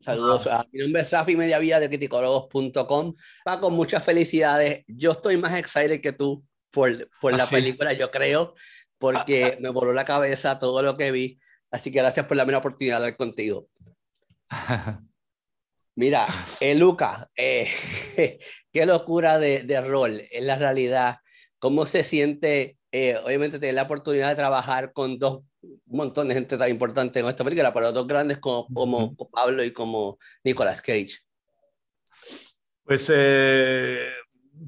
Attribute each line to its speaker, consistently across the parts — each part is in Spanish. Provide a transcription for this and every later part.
Speaker 1: Saludos. A, mi nombre es Rafi Mediavía de criticologos.com. Paco, muchas felicidades. Yo estoy más excited que tú por, la ah, película, yo creo, porque ah, ah. me voló la cabeza todo lo que vi. Así que gracias por la mera oportunidad de hablar contigo. Mira, eh, Luca, eh, qué locura de, rol en la realidad. ¿Cómo se siente? Eh, obviamente, tener la oportunidad de trabajar con dos un montón de gente tan importante en esta película, Para los dos grandes como, como Pablo y
Speaker 2: como Nicolas Cage. Pues, eh,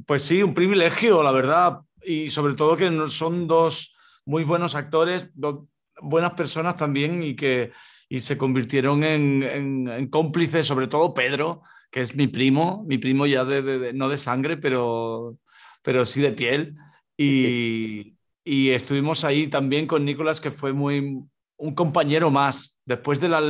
Speaker 2: pues sí, un privilegio, la verdad, y sobre todo que son dos muy buenos actores, dos buenas personas también y que y se convirtieron en, cómplices, sobre todo Pedro, que es mi primo, mi primo ya de no de sangre, pero, pero sí de piel. Y, y estuvimos ahí también con Nicolás, que fue muy un compañero más. Después de la,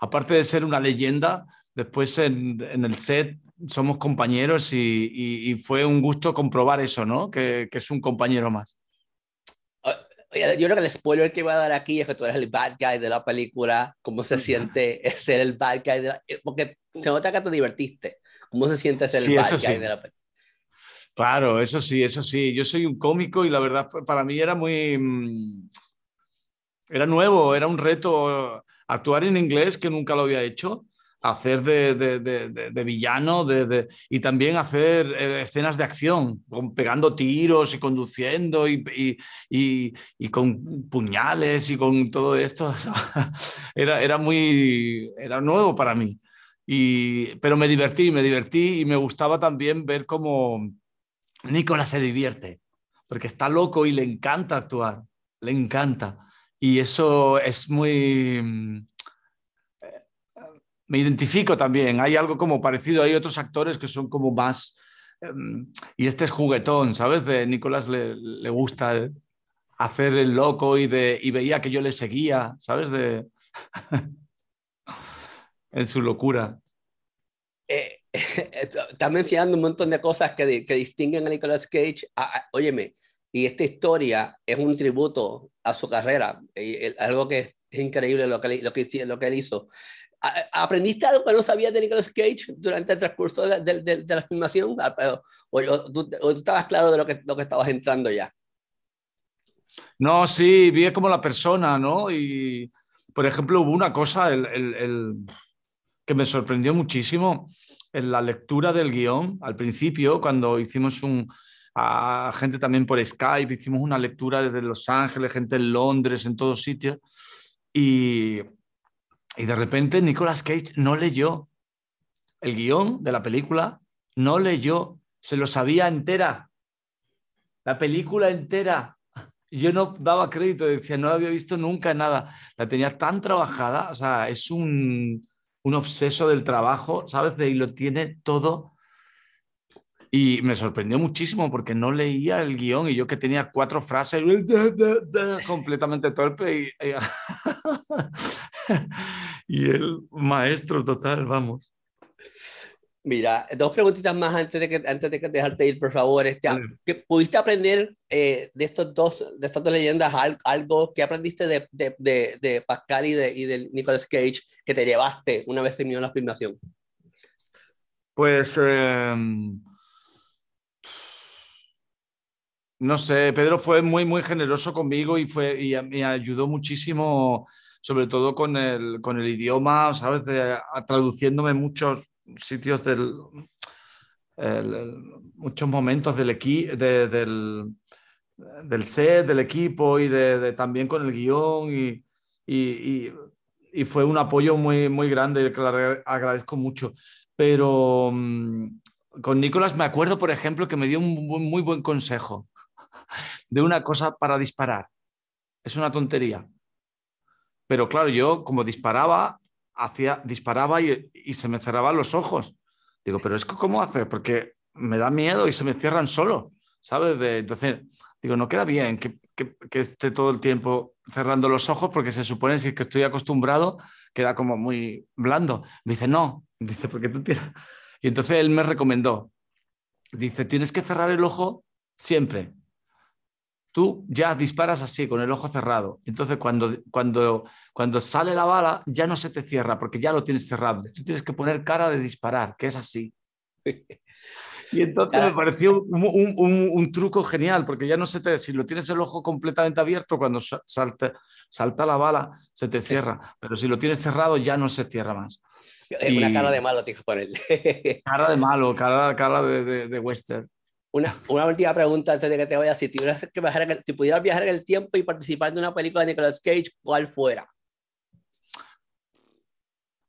Speaker 2: aparte de ser una leyenda, después en, el set somos compañeros y, fue un gusto comprobar eso, ¿no? Que, es un compañero más.
Speaker 1: Yo creo que el spoiler que iba a dar aquí es que tú eres el bad guy de la película, cómo se siente ser el bad guy, eh, porque se nota que te divertiste, cómo se siente ser el bad guy de la película.
Speaker 2: Claro, eso sí, eso sí. Yo soy un cómico y la verdad para mí era muy... Mm, era nuevo, era un reto actuar en inglés que nunca lo había hecho, hacer de, de, de, de villano y también hacer eh, escenas de acción, pegando tiros y conduciendo y, y, y, con puñales y con todo esto. Era, era muy... Era nuevo para mí. Y, pero me divertí, me divertí y me gustaba también ver cómo Nicolás se divierte porque está loco y le encanta actuar, le encanta. Y eso es muy... Mm, eh, me identifico también, hay algo como parecido, hay otros actores que son como más... Em, y este es juguetón, ¿sabes? De Nicolás le, gusta hacer el loco y, de, veía que yo le seguía, ¿sabes? De... en su locura.
Speaker 1: Eh, está mencionando un montón de cosas que, que distinguen a Nicolas Cage. Ah, ah, óyeme, y esta historia es un tributo a su carrera, algo que es increíble lo que, lo que, lo que él hizo. Ah, ¿Aprendiste algo que no sabías de Nicolas Cage durante el transcurso de, la filmación? O, tú, estabas claro de lo que, lo que estabas entrando ya?
Speaker 2: No, sí, vi como la persona, ¿no? Y, por ejemplo, hubo una cosa, el, el me sorprendió muchísimo en la lectura del guión. Al principio, cuando hicimos un, a gente también por Skype, hicimos una lectura desde Los Ángeles, gente en Londres, en todos sitios, y, y de repente Nicolas Cage no leyó el guión de la película, no leyó, se lo sabía entera, la película entera. Yo no daba crédito, decía, no había visto nunca nada. La tenía tan trabajada, o sea, es un, un obseso del trabajo, ¿sabes? Y lo tiene todo. Y me sorprendió muchísimo porque no leía el guión y yo que tenía cuatro frases completamente torpe y el maestro total, vamos.
Speaker 1: Mira, dos preguntitas más antes de que, antes de dejarte ir, por favor. Este, ¿Pudiste aprender eh, de, estos dos, de estas dos leyendas algo que aprendiste de, de, Pascal y de, y Nicolas Cage que te llevaste una vez terminó
Speaker 2: la filmación? Pues... Em, no sé, Pedro fue muy, muy generoso conmigo y, fue, y me ayudó muchísimo, sobre todo con el, con el idioma, ¿sabes? traduciéndome muchos, sitios del... muchos momentos del, del, set, del equipo y de, también con el guión y, fue un apoyo muy, muy grande y le agradezco mucho. Pero mm, con Nicolás me acuerdo, por ejemplo, que me dio un muy buen consejo de una cosa para disparar. Es una tontería. Pero claro, yo como disparaba, disparaba y, se me cerraban los ojos. Digo, pero es que ¿cómo hace? Porque me da miedo y se me cierran solo, ¿sabes? De, entonces, digo, no queda bien que, esté todo el tiempo cerrando los ojos porque se supone si es que estoy acostumbrado, queda como muy blando. Me dice, no, dice, porque tú Y entonces él me recomendó, dice, tienes que cerrar el ojo siempre, tú ya disparas así, con el ojo cerrado. Entonces, cuando, cuando, cuando sale la bala, ya no se te cierra, porque ya lo tienes cerrado. Tú tienes que poner cara de disparar, que es así. Y entonces me pareció un, truco genial, porque ya no se te. Si lo tienes el ojo completamente abierto, cuando salta, salta la bala, se te cierra. Pero si lo tienes cerrado, ya no se cierra más.
Speaker 1: Una cara de malo tienes
Speaker 2: que él. Cara de malo, cara, cara de, de, de western.
Speaker 1: Una, una, última pregunta antes de que te vayas. Si, si pudieras viajar en el tiempo y participar de una película de Nicolas Cage, ¿cuál fuera?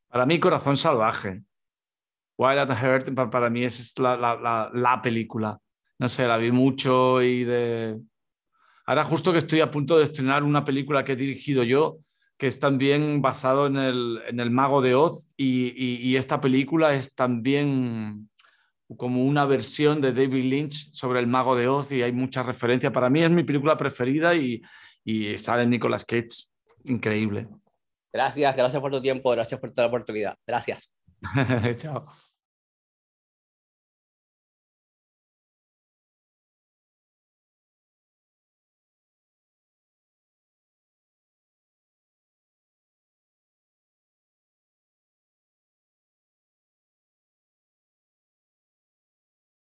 Speaker 2: Para mí, Corazón Salvaje. Wild at Heart para mí es la, la, la, película. No sé, la vi mucho y de... Ahora justo que estoy a punto de estrenar una película que he dirigido yo, que es también basado en el, en el Mago de Oz y, y, y esta película es también como una versión de David Lynch sobre el mago de Oz y hay mucha referencia Para mí es mi película preferida y, y sale Nicolas Cage, increíble.
Speaker 1: Gracias, gracias por tu tiempo, gracias por toda la oportunidad. Gracias.
Speaker 2: Chao.